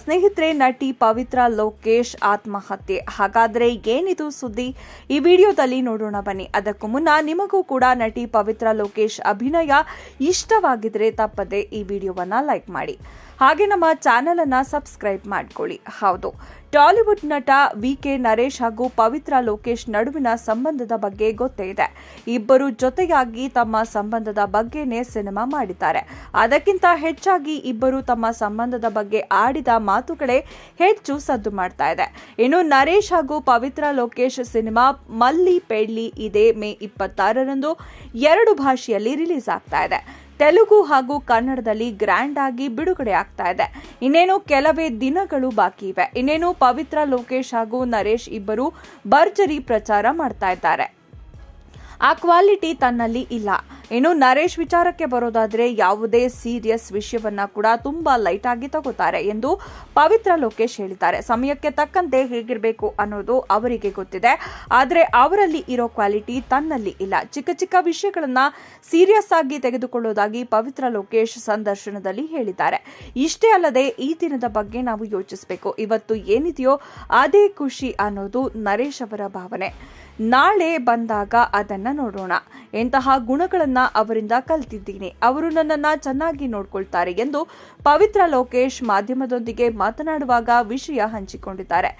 ಸ್ನೇಹಿತರೆ ನಟಿ ಪವಿತ್ರ ಲೋಕೇಶ್ ಆತ್ಮಹತ್ಯೆ ಹಾಗಾದರೆ ಏನಿದು ಸುದ್ದಿ ಈ ವಿಡಿಯೋದಲ್ಲಿ ನೋಡೋಣ ಬನ್ನಿ ಅದಕ್ಕೂ ಮುನ್ನ ನಿಮಗೂ ಕೂಡ ನಟಿ ಪವಿತ್ರ ಲೋಕೇಶ್ ಅಭಿನಯ ಇಷ್ಟವಾಗಿದ್ರೆ ತಪ್ಪದೆ ಈ ವಿಡಿಯೋವನ್ನು ಲೈಕ್ ಮಾಡಿ ಹಾಗೆ ನಮ್ಮ ಅನ್ನ ಸಬ್ಸ್ಕ್ರೈಬ್ ಮಾಡ್ಕೊಳ್ಳಿ ಹೌದು ಟಾಲಿವುಡ್ ನಟ ವಿಕೆ ನರೇಶ್ ಹಾಗೂ ಪವಿತ್ರ ಲೋಕೇಶ್ ನಡುವಿನ ಸಂಬಂಧದ ಬಗ್ಗೆ ಗೊತ್ತೇ ಇದೆ ಇಬ್ಬರು ಜೊತೆಯಾಗಿ ತಮ್ಮ ಸಂಬಂಧದ ಬಗ್ಗೆನೇ ಸಿನಿಮಾ ಮಾಡಿದ್ದಾರೆ ಅದಕ್ಕಿಂತ ಹೆಚ್ಚಾಗಿ ಇಬ್ಬರು ತಮ್ಮ ಸಂಬಂಧದ ಬಗ್ಗೆ ಆಡಿದ ಮಾತುಗಳೇ ಹೆಚ್ಚು ಸದ್ದು ಮಾಡ್ತಾ ಇದೆ ಇನ್ನು ನರೇಶ್ ಹಾಗೂ ಪವಿತ್ರ ಲೋಕೇಶ್ ಸಿನಿಮಾ ಮಲ್ಲಿ ಪೆಳ್ಳಿ ಇದೇ ಮೇ ಇಪ್ಪತ್ತಾರರಂದು ಎರಡು ಭಾಷೆಯಲ್ಲಿ ರಿಲೀಸ್ ಆಗ್ತಾ ಇದೆ ತೆಲುಗು ಹಾಗೂ ಕನ್ನಡದಲ್ಲಿ ಗ್ರ್ಯಾಂಡ್ ಆಗಿ ಬಿಡುಗಡೆ ಆಗ್ತಾ ಇದೆ ಇನ್ನೇನು ಕೆಲವೇ ದಿನಗಳು ಬಾಕಿ ಇವೆ ಇನ್ನೇನು ಪವಿತ್ರ ಲೋಕೇಶ್ ಹಾಗೂ ನರೇಶ್ ಇಬ್ಬರು ಭರ್ಜರಿ ಪ್ರಚಾರ ಮಾಡ್ತಾ ಇದ್ದಾರೆ ಆ ಕ್ವಾಲಿಟಿ ತನ್ನಲ್ಲಿ ಇಲ್ಲ ಇನ್ನು ನರೇಶ್ ವಿಚಾರಕ್ಕೆ ಬರೋದಾದ್ರೆ ಯಾವುದೇ ಸೀರಿಯಸ್ ವಿಷಯವನ್ನ ಕೂಡ ತುಂಬಾ ಲೈಟ್ ಆಗಿ ತಗೋತಾರೆ ಎಂದು ಪವಿತ್ರ ಲೋಕೇಶ್ ಹೇಳಿದ್ದಾರೆ ಸಮಯಕ್ಕೆ ತಕ್ಕಂತೆ ಹೇಗಿರಬೇಕು ಅನ್ನೋದು ಅವರಿಗೆ ಗೊತ್ತಿದೆ ಆದರೆ ಅವರಲ್ಲಿ ಇರೋ ಕ್ವಾಲಿಟಿ ತನ್ನಲ್ಲಿ ಇಲ್ಲ ಚಿಕ್ಕ ಚಿಕ್ಕ ವಿಷಯಗಳನ್ನ ಸೀರಿಯಸ್ ಆಗಿ ತೆಗೆದುಕೊಳ್ಳೋದಾಗಿ ಪವಿತ್ರ ಲೋಕೇಶ್ ಸಂದರ್ಶನದಲ್ಲಿ ಹೇಳಿದ್ದಾರೆ ಇಷ್ಟೇ ಅಲ್ಲದೆ ಈ ದಿನದ ಬಗ್ಗೆ ನಾವು ಯೋಚಿಸಬೇಕು ಇವತ್ತು ಏನಿದೆಯೋ ಅದೇ ಖುಷಿ ಅನ್ನೋದು ನರೇಶ್ ಅವರ ಭಾವನೆ ನಾಳೆ ಬಂದಾಗ ಅದನ್ನ ನೋಡೋಣ ಎಂತಹ ಗುಣಗಳನ್ನ ಅವರಿಂದ ಕಲ್ತಿದ್ದೀನಿ ಅವರು ನನ್ನನ್ನ ಚೆನ್ನಾಗಿ ನೋಡ್ಕೊಳ್ತಾರೆ ಎಂದು ಪವಿತ್ರ ಲೋಕೇಶ್ ಮಾಧ್ಯಮದೊಂದಿಗೆ ಮಾತನಾಡುವಾಗ ವಿಷಯ ಹಂಚಿಕೊಂಡಿದ್ದಾರೆ